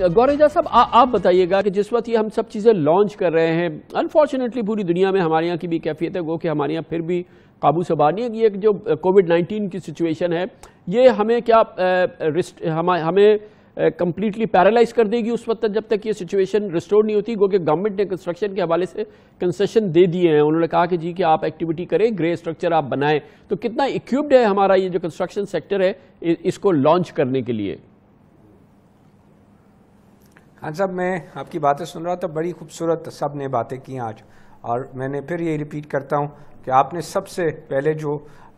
गौरेजा साहब आप बताइएगा कि जिस वक्त ये हम सब चीज़ें लॉन्च कर रहे हैं अनफॉर्चुनेटली पूरी दुनिया में हमारे यहाँ की भी कैफियत है वो कि हमारे यहाँ फिर भी काबू से बाहर नहीं है ये जो कोविड नाइन्टीन की सिचुएशन है ये हमें क्या रिस्ट हम हमें कम्प्लीटली पैरालाइज कर देगी उस वक्त तक जब तक ये सिचुएशन रिस्टोर नहीं होती क्योंकि गवर्नमेंट ने कंस्ट्रक्शन के हवाले से कंसेशन दे दिए हैं उन्होंने कहा कि जी कि आप एक्टिविटी करें ग्रे स्ट्रक्चर आप बनाएं तो कितना इक्विप्ड है हमारा ये जो कंस्ट्रक्शन सेक्टर है इसको लॉन्च करने के लिए हाँ साहब मैं आपकी बातें सुन रहा था बड़ी खूबसूरत सब ने बातें की आज और मैंने फिर ये रिपीट करता हूँ कि आपने सबसे पहले जो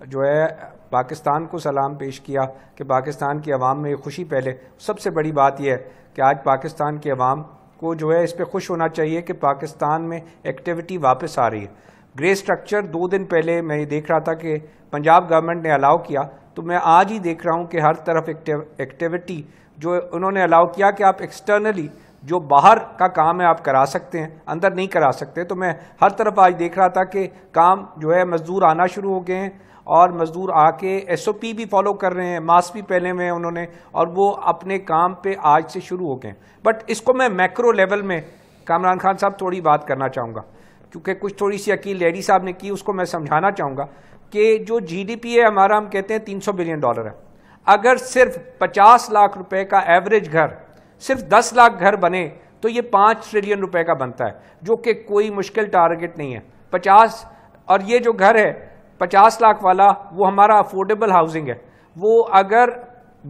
जो है पाकिस्तान को सलाम पेश किया कि पाकिस्तान की आवाम में खुशी पहले सबसे बड़ी बात यह है कि आज पाकिस्तान की आवाम को जो है इस पर खुश होना चाहिए कि पाकिस्तान में एक्टिविटी वापस आ रही है ग्रे स्ट्रक्चर दो दिन पहले मैं ये देख रहा था कि पंजाब गवर्नमेंट ने अलाउ किया तो मैं आज ही देख रहा हूँ कि हर तरफ एक्टिविटी जो उन्होंने अलाउ किया कि आप एक्सटर्नली जो बाहर का काम है आप करा सकते हैं अंदर नहीं करा सकते तो मैं हर तरफ आज देख रहा था कि काम जो है मज़दूर आना शुरू हो गए हैं और मज़दूर आके एसओपी भी फॉलो कर रहे हैं मास्क भी पहने हुए हैं उन्होंने और वो अपने काम पे आज से शुरू हो गए बट इसको मैं मैक्रो लेवल में कामरान खान साहब थोड़ी बात करना चाहूँगा क्योंकि कुछ थोड़ी सी अकील लेडी साहब ने की उसको मैं समझाना चाहूँगा कि जो जीडीपी है हमारा हम कहते हैं 300 बिलियन डॉलर है अगर सिर्फ 50 लाख रुपए का एवरेज घर सिर्फ दस लाख घर बने तो ये पाँच ट्रिलियन रुपए का बनता है जो कि कोई मुश्किल टारगेट नहीं है पचास और ये जो घर है पचास लाख वाला वो हमारा अफोर्डेबल हाउसिंग है वो अगर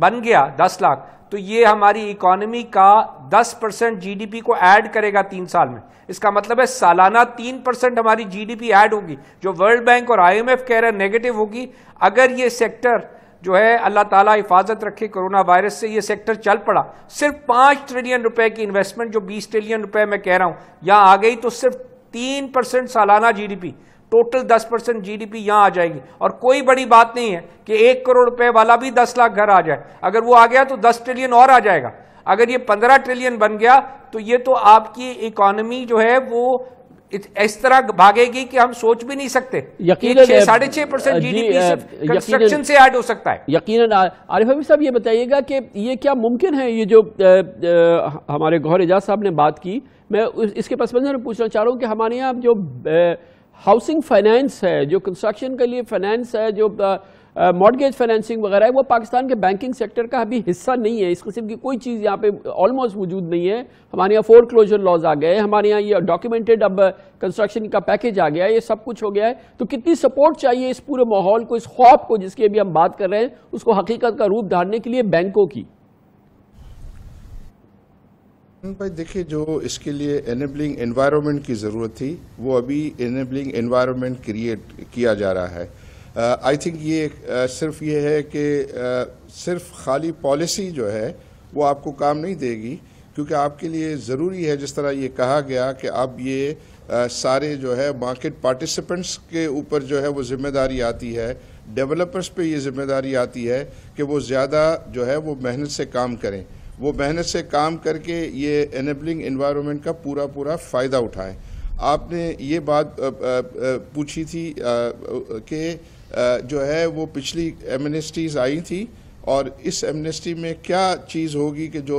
बन गया दस लाख तो ये हमारी इकोनॉमी का 10 परसेंट जी को ऐड करेगा तीन साल में इसका मतलब है सालाना तीन परसेंट हमारी जीडीपी ऐड होगी जो वर्ल्ड बैंक और आईएमएफ कह रहे हैं नेगेटिव होगी अगर ये सेक्टर जो है अल्लाह ताला हिफाजत रखे कोरोना वायरस से ये सेक्टर चल पड़ा सिर्फ पाँच ट्रिलियन रुपए की इन्वेस्टमेंट जो बीस ट्रिलियन रुपए मैं कह रहा हूँ यहाँ आ गई तो सिर्फ तीन परसेंट सालाना जीडीपी टोटल दस परसेंट जी डी यहाँ आ जाएगी और कोई बड़ी बात नहीं है कि एक करोड़ रुपए वाला भी दस लाख घर आ जाए अगर वो आ गया तो दस ट्रिलियन और आ जाएगा अगर ये पंद्रह ट्रिलियन बन गया तो ये तो आपकी इकोनॉमी जो है वो इस तरह भागेगी कि हम सोच भी नहीं सकते साढ़े छह परसेंट जी कंस्ट्रक्शन से ऐड हो सकता है यकीन आरिफ हबीब साहब ये बताइएगा कि ये क्या मुमकिन है ये जो आ, आ, हमारे गौर एजाज साहब ने बात की मैं इसके पस में पूछना चाह रहा हूँ कि हमारे यहाँ जो हाउसिंग फाइनेंस है जो कंस्ट्रक्शन के लिए फाइनेंस है जो आ, मॉडगेज फाइनेंसिंग वगैरह है वो पाकिस्तान के बैंकिंग सेक्टर का अभी हिस्सा नहीं है इस किस्म की कोई चीज़ यहाँ पे ऑलमोस्ट मौजूद नहीं है हमारे यहाँ फोर क्लोजर लॉज आ गए हमारे यहाँ ये डॉक्यूमेंटेड अब कंस्ट्रक्शन का पैकेज आ गया है ये सब कुछ हो गया है तो कितनी सपोर्ट चाहिए इस पूरे माहौल को इस खौफ को जिसकी अभी हम बात कर रहे हैं उसको हकीकत का रूप धारने के लिए बैंकों की भाई देखिए जो इसके लिए एनेबलिंग एनवायरनमेंट की ज़रूरत थी वो अभी एनेबलिंग एनवायरनमेंट क्रिएट किया जा रहा है आई थिंक ये आ, सिर्फ ये है कि सिर्फ खाली पॉलिसी जो है वो आपको काम नहीं देगी क्योंकि आपके लिए ज़रूरी है जिस तरह ये कहा गया कि अब ये आ, सारे जो है मार्केट पार्टिसिपेंट्स के ऊपर जो है वो जिम्मेदारी आती है डेवलपर्स पे ये जिम्मेदारी आती है कि वो ज़्यादा जो है वो मेहनत से काम करें वो मेहनत से काम करके ये इनेबलिंग इन्वायरमेंट का पूरा पूरा फ़ायदा उठाएं आपने ये बात पूछी थी कि जो है वो पिछली एमनेस्टीज आई थी और इस एमनेस्टी में क्या चीज़ होगी कि जो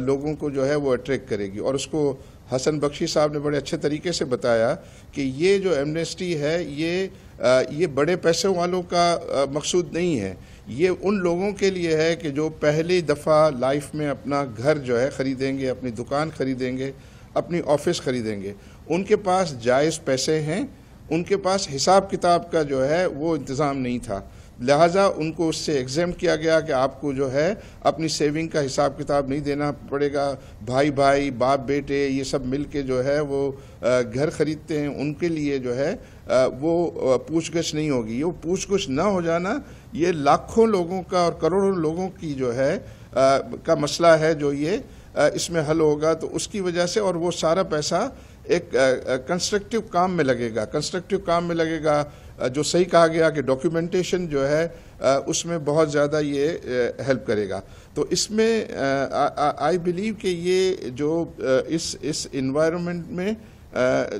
लोगों को जो है वो अट्रैक्ट करेगी और उसको हसन बख्शी साहब ने बड़े अच्छे तरीके से बताया कि ये जो एमनेस्टी है ये ये बड़े पैसों वालों का मकसूद नहीं है ये उन लोगों के लिए है कि जो पहली दफ़ा लाइफ में अपना घर जो है ख़रीदेंगे अपनी दुकान ख़रीदेंगे अपनी ऑफिस ख़रीदेंगे उनके पास जायज़ पैसे हैं उनके पास हिसाब किताब का जो है वो इंतज़ाम नहीं था लिहाजा उनको उससे एग्जाम किया गया कि आपको जो है अपनी सेविंग का हिसाब किताब नहीं देना पड़ेगा भाई भाई बाप बेटे ये सब मिल के जो है वो घर ख़रीदते हैं उनके लिए जो है वो पूछगछ नहीं होगी वो पूछगछ ना हो जाना ये लाखों लोगों का और करोड़ों लोगों की जो है का मसला है जो ये इसमें हल होगा तो उसकी वजह से और वो सारा पैसा एक कंस्ट्रक्टिव काम में लगेगा कंस्ट्रक्टिव काम में लगेगा जो सही कहा गया कि डॉक्यूमेंटेशन जो है उसमें बहुत ज़्यादा ये हेल्प करेगा तो इसमें आई बिलीव कि ये जो इस इस इन्वायरमेंट में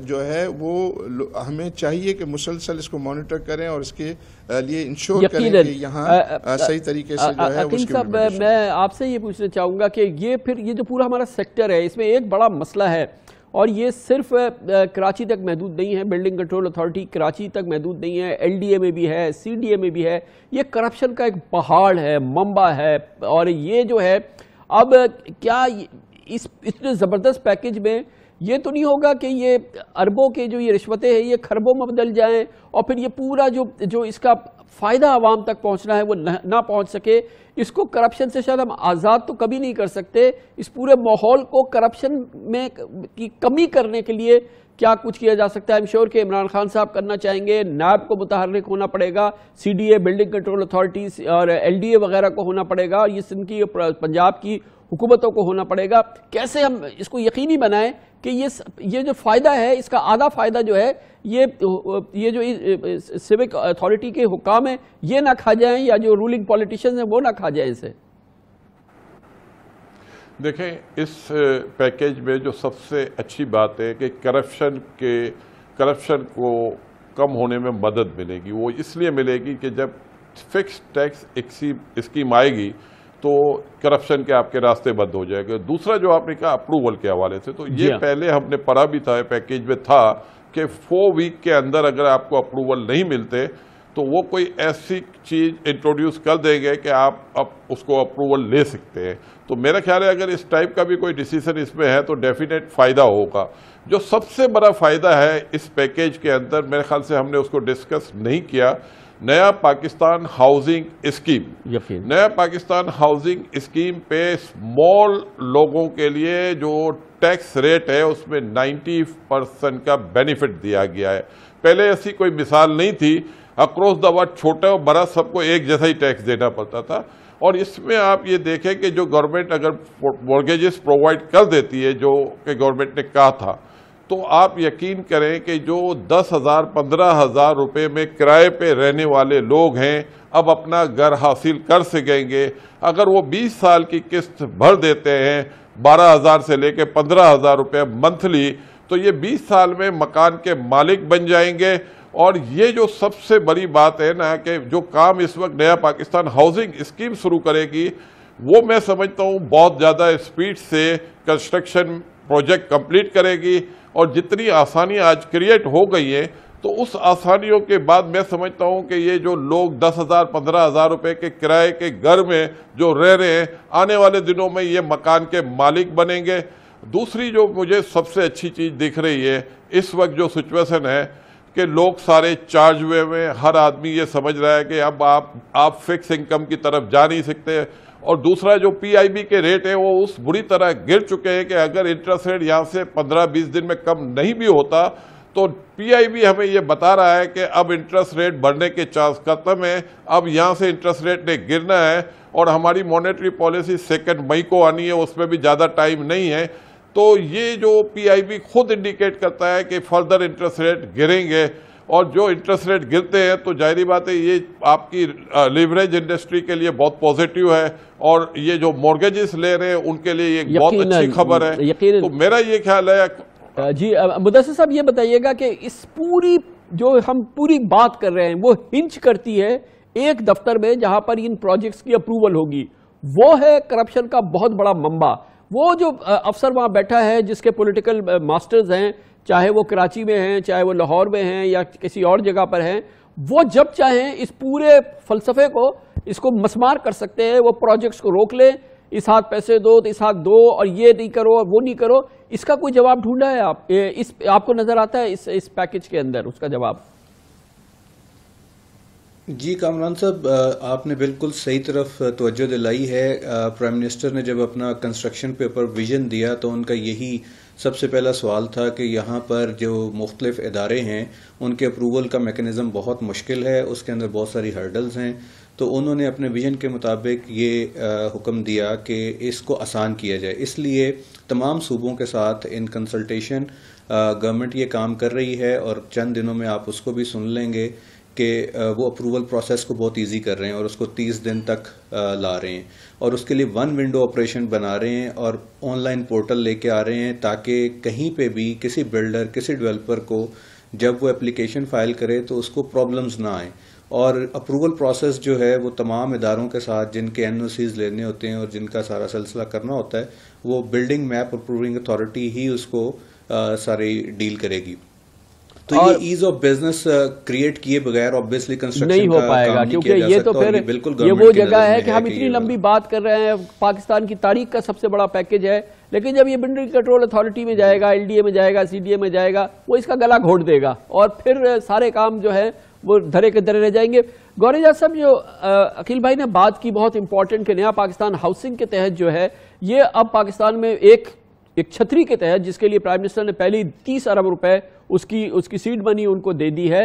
जो है वो हमें चाहिए कि मुसलसल इसको मॉनिटर करें और इसके लिए इंश्योर करें कि यहाँ सही तरीके से जो है उसके मैं आपसे ये पूछना चाहूँगा कि ये फिर ये जो पूरा हमारा सेक्टर है इसमें एक बड़ा मसला है और ये सिर्फ कराची तक महदूद नहीं है बिल्डिंग कंट्रोल अथॉरिटी कराची तक महदूद नहीं है एलडीए में भी है सीडीए में भी है ये करप्शन का एक पहाड़ है मम्बा है और ये जो है अब क्या इस इतने ज़बरदस्त पैकेज में ये तो नहीं होगा कि ये अरबों के जो ये रिश्वतें हैं ये खरबों में बदल जाएं और फिर ये पूरा जो जो इसका फ़ायदा आवाम तक पहुंचना है वो ना पहुंच सके इसको करप्शन से शायद हम आज़ाद तो कभी नहीं कर सकते इस पूरे माहौल को करप्शन में की कमी करने के लिए क्या कुछ किया जा सकता है एम श्योर के इमरान खान साहब करना चाहेंगे नायब को मुतहरक होना पड़ेगा C D A building control authorities और एल डी ए वगैरह को होना पड़ेगा और ये सिंध की पंजाब की हुकूमतों को होना पड़ेगा कैसे हम इसको यकीनी बनाएं कि ये ये जो फ़ायदा है इसका आधा फ़ायदा जो है ये ये जो सिविक अथॉरिटी के हुकाम हैं ये ना खा जाएं या जो रूलिंग पॉलिटिशियंस हैं वो ना खा जाएं इसे देखें इस पैकेज में जो सबसे अच्छी बात है कि करप्शन के करप्शन को कम होने में मदद मिलेगी वो इसलिए मिलेगी कि जब फिक्स टैक्स स्कीम आएगी तो करप्शन के आपके रास्ते बंद हो जाएंगे दूसरा जो आपने कहा अप्रूवल के हवाले से तो ये हाँ। पहले हमने पढ़ा भी था पैकेज में था कि फोर वीक के अंदर अगर आपको अप्रूवल नहीं मिलते तो वो कोई ऐसी चीज़ इंट्रोड्यूस कर देंगे कि आप अब उसको अप्रूवल ले सकते हैं तो मेरा ख्याल है अगर इस टाइप का भी कोई डिसीजन इसमें है तो डेफिनेट फ़ायदा होगा जो सबसे बड़ा फ़ायदा है इस पैकेज के अंदर मेरे ख्याल से हमने उसको डिस्कस नहीं किया नया पाकिस्तान हाउसिंग स्कीम नया पाकिस्तान हाउसिंग स्कीम पे स्मॉल लोगों के लिए जो टैक्स रेट है उसमें 90 परसेंट का बेनिफिट दिया गया है पहले ऐसी कोई मिसाल नहीं थी अक्रॉस द वर्ल्ड छोटा और बड़ा सबको एक जैसा ही टैक्स देना पड़ता था और इसमें आप ये देखें कि जो गवर्नमेंट अगर मॉर्गेजेस प्रोवाइड कर देती है जो कि गवर्नमेंट ने कहा था तो आप यकीन करें कि जो दस हज़ार पंद्रह हज़ार रुपये में किराए पे रहने वाले लोग हैं अब अपना घर हासिल कर सकेंगे अगर वो बीस साल की किस्त भर देते हैं बारह हज़ार से लेके पंद्रह हज़ार रुपये मंथली तो ये बीस साल में मकान के मालिक बन जाएंगे और ये जो सबसे बड़ी बात है ना कि जो काम इस वक्त नया पाकिस्तान हाउसिंग स्कीम शुरू करेगी वो मैं समझता हूँ बहुत ज़्यादा स्पीड से कंस्ट्रक्शन प्रोजेक्ट कंप्लीट करेगी और जितनी आसानी आज क्रिएट हो गई है तो उस आसानियों के बाद मैं समझता हूं कि ये जो लोग दस हज़ार पंद्रह हज़ार रुपये के किराए के घर में जो रह रहे हैं आने वाले दिनों में ये मकान के मालिक बनेंगे दूसरी जो मुझे सबसे अच्छी चीज़ दिख रही है इस वक्त जो सिचुएसन है कि लोग सारे चार्ज हुए हुए हर आदमी ये समझ रहा है कि अब आप आप फिक्स इनकम की तरफ जा नहीं सकते और दूसरा जो पीआईबी के रेट है वो उस बुरी तरह गिर चुके हैं कि अगर इंटरेस्ट रेट यहाँ से 15-20 दिन में कम नहीं भी होता तो पीआईबी हमें ये बता रहा है कि अब इंटरेस्ट रेट बढ़ने के चांस खत्म है अब यहाँ से इंटरेस्ट रेट ने गिरना है और हमारी मॉनेटरी पॉलिसी सेकेंड मई को आनी है उसमें भी ज़्यादा टाइम नहीं है तो ये जो पीआईबी खुद इंडिकेट करता है कि फर्दर इंटरेस्ट रेट गिरेंगे और जो इंटरेस्ट रेट गिरते हैं तो जाहरी बात है ये आपकी लिवरेज इंडस्ट्री के लिए बहुत पॉजिटिव है और ये जो मॉर्गेजेस ले रहे हैं उनके लिए ये बहुत अच्छी खबर है तो मेरा ये ख्याल है जी मुदसर साहब ये बताइएगा कि इस पूरी जो हम पूरी बात कर रहे हैं वो हिंच करती है एक दफ्तर में जहां पर इन प्रोजेक्ट्स की अप्रूवल होगी वो है करप्शन का बहुत बड़ा मंबा वो जो अफसर वहां बैठा है जिसके पॉलिटिकल मास्टर्स हैं चाहे वो कराची में हैं चाहे वो लाहौर में हैं या किसी और जगह पर हैं वो जब चाहें इस पूरे फलसफे को इसको मसमार कर सकते हैं वो प्रोजेक्ट्स को रोक लें इस हाथ पैसे दो तो इस हाथ दो और ये नहीं करो और वो नहीं करो इसका कोई जवाब ढूंढा है आप इस आपको नजर आता है इस इस पैकेज के अंदर उसका जवाब जी कामरान साहब आपने बिल्कुल सही तरफ तवज्जो दिलाई है प्राइम मिनिस्टर ने जब अपना कंस्ट्रक्शन पेपर विजन दिया तो उनका यही सबसे पहला सवाल था कि यहाँ पर जो मुख्तलिफ इदारे हैं उनके अप्रूवल का मेकनिज़म बहुत मुश्किल है उसके अंदर बहुत सारी हर्डल्स हैं तो उन्होंने अपने विजन के मुताबिक ये हुक्म दिया कि इसको आसान किया जाए इसलिए तमाम सूबों के साथ इन कंसल्टेशन गवर्नमेंट ये काम कर रही है और चंद दिनों में आप उसको भी सुन लेंगे कि वो अप्रूवल प्रोसेस को बहुत इजी कर रहे हैं और उसको 30 दिन तक ला रहे हैं और उसके लिए वन विंडो ऑपरेशन बना रहे हैं और ऑनलाइन पोर्टल लेके आ रहे हैं ताकि कहीं पे भी किसी बिल्डर किसी डेवलपर को जब वो एप्लीकेशन फाइल करे तो उसको प्रॉब्लम्स ना आए और अप्रूवल प्रोसेस जो है वो तमाम इदारों के साथ जिनके एन लेने होते हैं और जिनका सारा सिलसिला करना होता है वो बिल्डिंग मैप अप्रूविंग अथॉरिटी ही उसको सारी डील करेगी तो ये ईज ऑफ बिजनेस क्रिएट किए बगैर ऑब्वियसली कंस्ट्रक्शन नहीं हो पाएगा क्योंकि ये तो फिर बिल्कुल ये वो जगह है कि हम इतनी लंबी बात कर रहे हैं पाकिस्तान की तारीख का सबसे बड़ा पैकेज है लेकिन जब ये बिल्डिंग कंट्रोल अथॉरिटी में जाएगा एलडीए में जाएगा सीडीए में जाएगा वो इसका गला घोट देगा और फिर uh, सारे काम जो है वो धरे के धरे रह जाएंगे गौरीदास साहब जो uh, अखिल भाई ने बात की बहुत इंपॉर्टेंट कि नया पाकिस्तान हाउसिंग के तहत जो है ये अब पाकिस्तान में एक एक छतरी के तहत जिसके लिए प्राइम मिनिस्टर ने पहले तीस अरब रुपए उसकी उसकी सीट बनी उनको दे दी है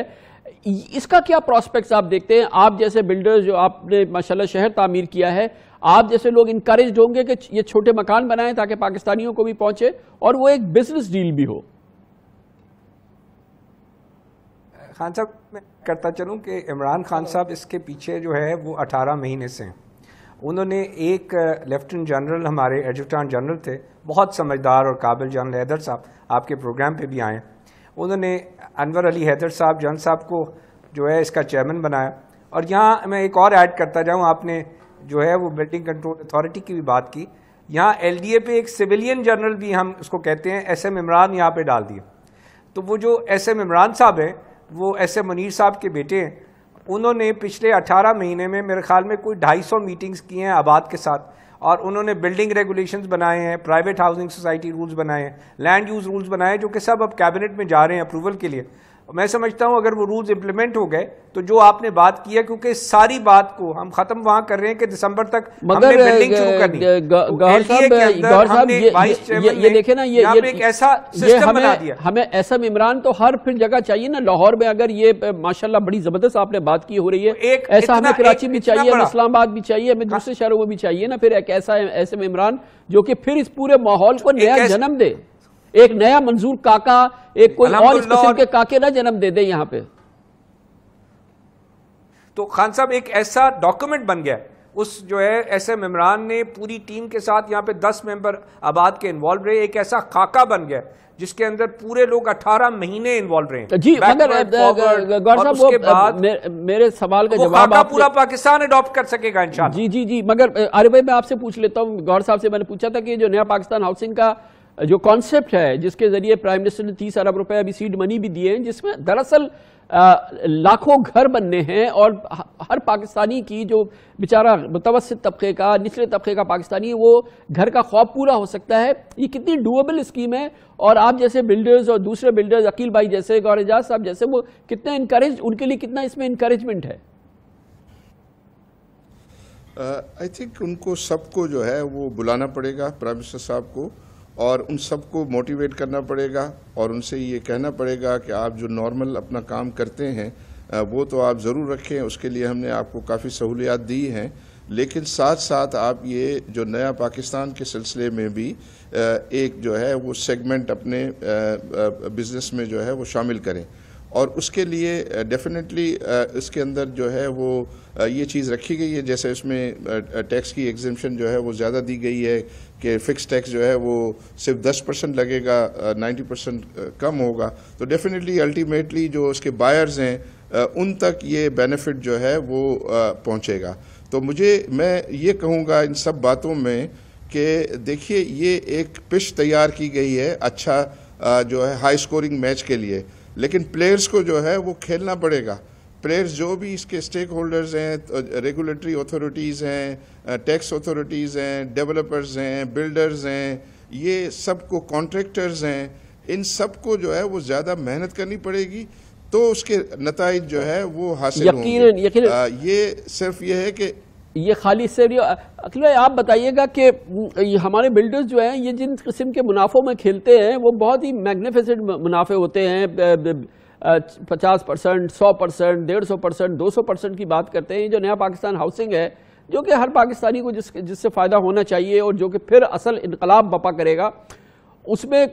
इसका क्या प्रॉस्पेक्ट्स आप देखते हैं आप जैसे बिल्डर्स जो आपने माशाल्लाह शहर तामीर किया है आप जैसे लोग इंकरेज होंगे कि ये छोटे मकान बनाएं ताकि पाकिस्तानियों को भी पहुंचे और वो एक बिजनेस डील भी हो खान साहब मैं करता चलूं कि इमरान खान साहब इसके पीछे जो है वो 18 महीने से हैं उन्होंने एक लेफ्टिनेंट जनरल हमारे एडजुटान जनरल थे बहुत समझदार और काबिल जनरल हैदर साहब आपके प्रोग्राम पर भी आए उन्होंने अनवर अली हैदर साहब जन साहब को जो है इसका चेयरमैन बनाया और यहाँ मैं एक और ऐड करता जाऊँ आपने जो है वो बिल्डिंग कंट्रोल अथॉरिटी की भी बात की यहाँ एल डी ए पे एक सिविलियन जनरल भी हम उसको कहते हैं एस एम इमरान यहाँ पे डाल दिए तो वो जो एस एम इमरान साहब हैं वो एस एम मुनीर साहब के बेटे हैं उन्होंने पिछले 18 महीने में मेरे ख्याल में कोई 250 मीटिंग्स की हैं आबाद के साथ और उन्होंने बिल्डिंग रेगुलेशंस बनाए हैं प्राइवेट हाउसिंग सोसाइटी रूल्स बनाए हैं लैंड यूज़ रूल्स बनाए जो कि सब अब कैबिनेट में जा रहे हैं अप्रूवल के लिए मैं समझता हूं अगर वो रूल्स इम्प्लीमेंट हो गए तो जो आपने बात की है क्योंकि सारी बात को हम खत्म वहां कर रहे हैं कि दिसंबर तक मगर बिल्डिंग शुरू तो गौर साहब गौर साहब ये ये देखे ना ये ये एक ऐसा सिस्टम बना दिया हमें ऐसा इमरान तो हर फिर जगह चाहिए ना लाहौर में अगर ये माशाल्लाह बड़ी जबरदस्त आपने बात की हो रही है तो एक ऐसा हमें कराची भी चाहिए इस्लामाबाद भी चाहिए हमें दूसरे हाँ। शहरों में भी चाहिए ना फिर एक ऐसा ऐसे इमरान जो कि फिर इस पूरे माहौल तो को नया जन्म दे एक नया मंजूर काका एक कोई और इस किस्म के काके ना जन्म दे दे यहां पे तो खान साहब एक ऐसा डॉक्यूमेंट बन गया उस जो है ऐसे मेमरान ने पूरी टीम के साथ यहाँ पे दस मेंबर आबाद के इन्वॉल्व रहे एक ऐसा खाका बन गया जिसके अंदर पूरे लोग 18 महीने इन्वॉल्व रहे जी अगर गौर साहब वो बाद मेरे सवाल का जवाब आप पूरा पाकिस्तान अडॉप्ट कर सकेगा इंशाल्लाह जी जी जी मगर अरे भाई मैं आपसे पूछ लेता हूँ गौर साहब से मैंने पूछा था कि जो नया पाकिस्तान हाउसिंग का जो कॉन्सेप्ट है जिसके जरिए प्राइम मिनिस्टर ने तीस अरब रुपए अभी सीड मनी भी दिए हैं जिसमें दरअसल लाखों घर बनने हैं और हर पाकिस्तानी की जो बेचारा मुतवसत तबके का निचले तबके का पाकिस्तानी वो घर का ख्वाब पूरा हो सकता है ये कितनी डूएबल स्कीम है और आप जैसे बिल्डर्स और दूसरे बिल्डर्स अकील भाई जैसे गौर एजाज साहब जैसे वो कितने इंकरेज उनके लिए कितना इसमें इंकरेजमेंट है आई uh, थिंक उनको सबको जो है वो बुलाना पड़ेगा प्राइम मिनिस्टर साहब को और उन सबको मोटिवेट करना पड़ेगा और उनसे ये कहना पड़ेगा कि आप जो नॉर्मल अपना काम करते हैं वो तो आप ज़रूर रखें उसके लिए हमने आपको काफ़ी सहूलियात दी हैं लेकिन साथ साथ आप ये जो नया पाकिस्तान के सिलसिले में भी एक जो है वो सेगमेंट अपने बिज़नेस में जो है वो शामिल करें और उसके लिए डेफिनेटली इसके अंदर जो है वो ये चीज़ रखी गई है जैसे इसमें टैक्स की एग्जिमशन जो है वो ज़्यादा दी गई है कि फ़िक्स टैक्स जो है वो सिर्फ 10 परसेंट लगेगा 90 परसेंट कम होगा तो डेफिनेटली अल्टीमेटली जो उसके बायर्स हैं उन तक ये बेनिफिट जो है वो पहुंचेगा तो मुझे मैं ये कहूँगा इन सब बातों में कि देखिए ये एक पिश तैयार की गई है अच्छा जो है हाई स्कोरिंग मैच के लिए लेकिन प्लेयर्स को जो है वो खेलना पड़ेगा प्लेयर्स जो भी इसके स्टेक होल्डर्स हैं रेगुलेटरी तो अथॉरिटीज़ हैं टैक्स अथॉरिटीज़ हैं डेवलपर्स हैं बिल्डर्स हैं ये सबको कॉन्ट्रैक्टर्स हैं इन सबको जो है वो ज़्यादा मेहनत करनी पड़ेगी तो उसके नतज जो है वो हासिल यकीन, यकीन। आ, ये सिर्फ ये है कि ये खाली से अखिल आप बताइएगा कि हमारे बिल्डर्स जो हैं ये जिन किस्म के मुनाफों में खेलते हैं वो बहुत ही मैग्निफिसेंट मुनाफे होते हैं पचास परसेंट सौ परसेंट डेढ़ सौ परसेंट दो सौ परसेंट की बात करते हैं जो नया पाकिस्तान हाउसिंग है जो कि हर पाकिस्तानी को जिस जिससे फ़ायदा होना चाहिए और जो कि फिर असल इनकलाब बपा करेगा उसमें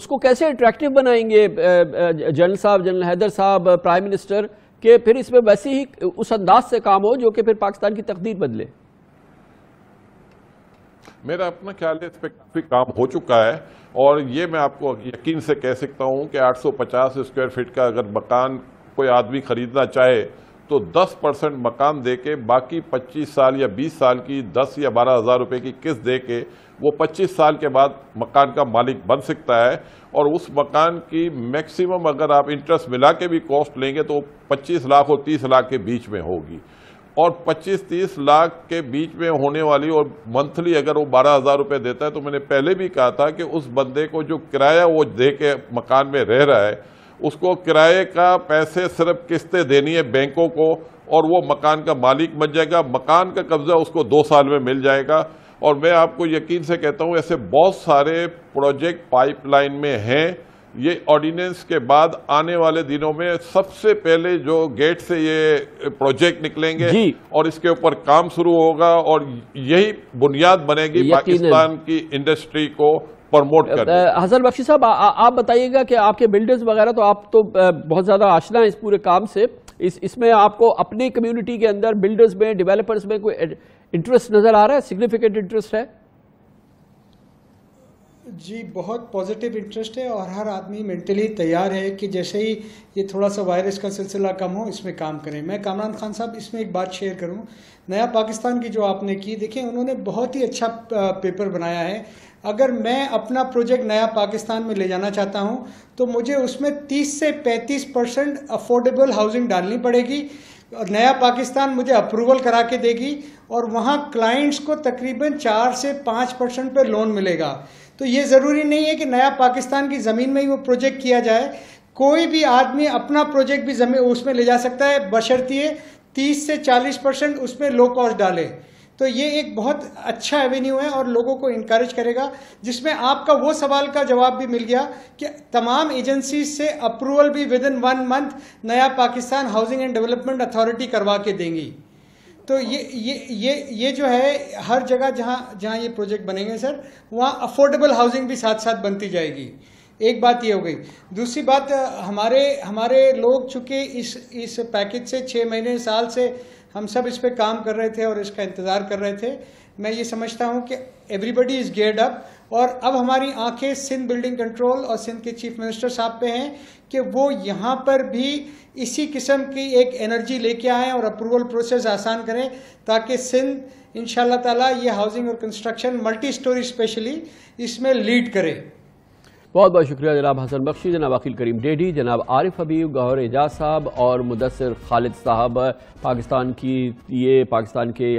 उसको कैसे अट्रैक्टिव बनाएंगे जनरल साहब जनरल हैदर साहब प्राइम मिनिस्टर कि फिर इसमें वैसे ही उस अंदाज से काम हो जो कि फिर पाकिस्तान की तकदीर बदले मेरा अपना ख्याल है इस पर काफ़ी काम हो चुका है और ये मैं आपको यकीन से कह सकता हूँ कि 850 स्क्वायर फीट का अगर मकान कोई आदमी खरीदना चाहे तो 10 परसेंट मकान दे के बाकी 25 साल या 20 साल की 10 या बारह हज़ार रुपये की किस्त दे के वो 25 साल के बाद मकान का मालिक बन सकता है और उस मकान की मैक्सिमम अगर आप इंटरेस्ट मिला के भी कॉस्ट लेंगे तो 25 लाख और 30 लाख के बीच में होगी और 25-30 लाख के बीच में होने वाली और मंथली अगर वो बारह हज़ार रुपये देता है तो मैंने पहले भी कहा था कि उस बंदे को जो किराया वो दे के मकान में रह रहा है उसको किराए का पैसे सिर्फ किस्तें देनी है बैंकों को और वो मकान का मालिक बन जाएगा मकान का कब्ज़ा उसको दो साल में मिल जाएगा और मैं आपको यकीन से कहता हूँ ऐसे बहुत सारे प्रोजेक्ट पाइपलाइन में हैं ये ऑर्डिनेंस के बाद आने वाले दिनों में सबसे पहले जो गेट से ये प्रोजेक्ट निकलेंगे और इसके ऊपर काम शुरू होगा और यही बुनियाद बनेगी पाकिस्तान की इंडस्ट्री को प्रमोट कर हजर बख्शी साहब आप बताइएगा कि आपके बिल्डर्स वगैरह तो आप तो बहुत ज्यादा आशना है इस पूरे काम से इस इसमें आपको अपनी कम्युनिटी के अंदर बिल्डर्स में डेवलपर्स में कोई इंटरेस्ट नजर आ रहा है सिग्निफिकेंट इंटरेस्ट है जी बहुत पॉजिटिव इंटरेस्ट है और हर आदमी मेंटली तैयार है कि जैसे ही ये थोड़ा सा वायरस का सिलसिला कम हो इसमें काम करें मैं कामरान खान साहब इसमें एक बात शेयर करूं नया पाकिस्तान की जो आपने की देखें उन्होंने बहुत ही अच्छा पेपर बनाया है अगर मैं अपना प्रोजेक्ट नया पाकिस्तान में ले जाना चाहता हूँ तो मुझे उसमें 30 से 35 परसेंट अफोर्डेबल हाउसिंग डालनी पड़ेगी नया पाकिस्तान मुझे अप्रूवल करा के देगी और वहाँ क्लाइंट्स को तकरीबन चार से पाँच परसेंट पर लोन मिलेगा तो ये ज़रूरी नहीं है कि नया पाकिस्तान की ज़मीन में ही वो प्रोजेक्ट किया जाए कोई भी आदमी अपना प्रोजेक्ट भी जमीन उसमें ले जा सकता है है तीस से चालीस परसेंट उसमें लो कॉस्ट डाले तो ये एक बहुत अच्छा एवेन्यू है और लोगों को इनक्रेज करेगा जिसमें आपका वो सवाल का जवाब भी मिल गया कि तमाम एजेंसी से अप्रूवल भी विद इन वन मंथ नया Pakistan housing and development authority करवा के देंगी तो ये ये ये ये जो है हर जगह जहाँ जहाँ ये प्रोजेक्ट बनेंगे सर वहाँ अफोर्डेबल हाउसिंग भी साथ साथ बनती जाएगी एक बात ये हो गई दूसरी बात हमारे हमारे लोग चूँकि इस इस पैकेज से छः महीने साल से हम सब इस पर काम कर रहे थे और इसका इंतज़ार कर रहे थे मैं ये समझता हूँ कि एवरीबडी इज़ गेयर्ड अप और अब हमारी आंखें सिंध बिल्डिंग कंट्रोल और सिंध के चीफ मिनिस्टर साहब पे हैं कि वो यहाँ पर भी इसी किस्म की एक एनर्जी लेके आएँ और अप्रूवल प्रोसेस आसान करें ताकि सिंध इन ताला ये हाउसिंग और कंस्ट्रक्शन मल्टी स्टोरी स्पेशली इसमें लीड करे बहुत बहुत शुक्रिया जनाब हसन बख्शी जनाब अखिल करीम डेडी जनाब आरिफ हबीब गौर एजाज साहब और मुदसर खालिद साहब पाकिस्तान की ये पाकिस्तान के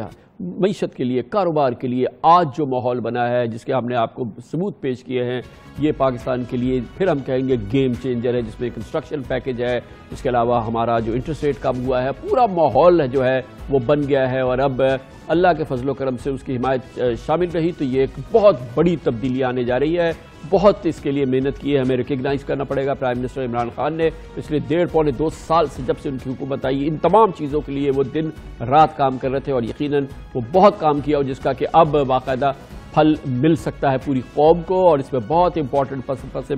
मीशत के लिए कारोबार के लिए आज जो माहौल बना है जिसके हमने आपको सबूत पेश किए हैं ये पाकिस्तान के लिए फिर हम कहेंगे गेम चेंजर है जिसमें कंस्ट्रक्शन पैकेज है इसके अलावा हमारा जो इंटरेस्ट रेट कम हुआ है पूरा माहौल जो है वो बन गया है और अब अल्लाह के फजलो करम से उसकी हिमायत शामिल रही तो ये एक बहुत बड़ी तब्दीली आने जा रही है बहुत इसके लिए मेहनत की है हमें रिकगनाइज करना पड़ेगा प्राइम मिनिस्टर इमरान खान ने पिछले डेढ़ पौने दो साल से जब से उनकी हुकूमत आई इन तमाम चीज़ों के लिए वो दिन रात काम कर रहे थे और यकीनन वो बहुत काम किया और जिसका कि अब बाकायदा फल मिल सकता है पूरी कौम को और इसमें बहुत इंपॉर्टेंट पस पस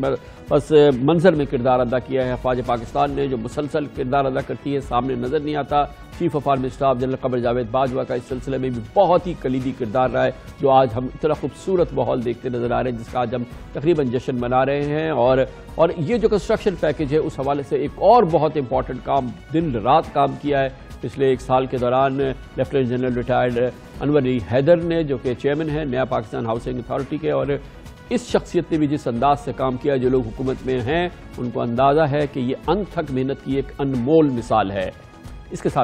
पस मंजर में किरदार अदा किया है अफवाज पाकिस्तान ने जो मुसलसल किरदार अदा करती है सामने नजर नहीं आता chief of army staff general Qamar Javed Bajwa का इस सिलसिले में भी बहुत ही कलीदी किरदार रहा है जो आज हम इतना खूबसूरत माहौल देखते नजर आ रहे हैं जिसका आज हम तकरीबन जश्न मना रहे हैं और और ये जो कंस्ट्रक्शन पैकेज है उस हवाले से एक और बहुत इंपॉर्टेंट काम दिन रात काम किया है पिछले एक साल के दौरान lieutenant general retired Anwar Haider ने जो कि चेयरमैन है नया पाकिस्तान हाउसिंग अथॉरिटी के और इस शख्सियत ने भी जिस अंदाज से काम किया जो लोग हुकूमत में हैं उनको अंदाज़ा है कि ये अनथक मेहनत की एक अनमोल मिसाल है इसके साथ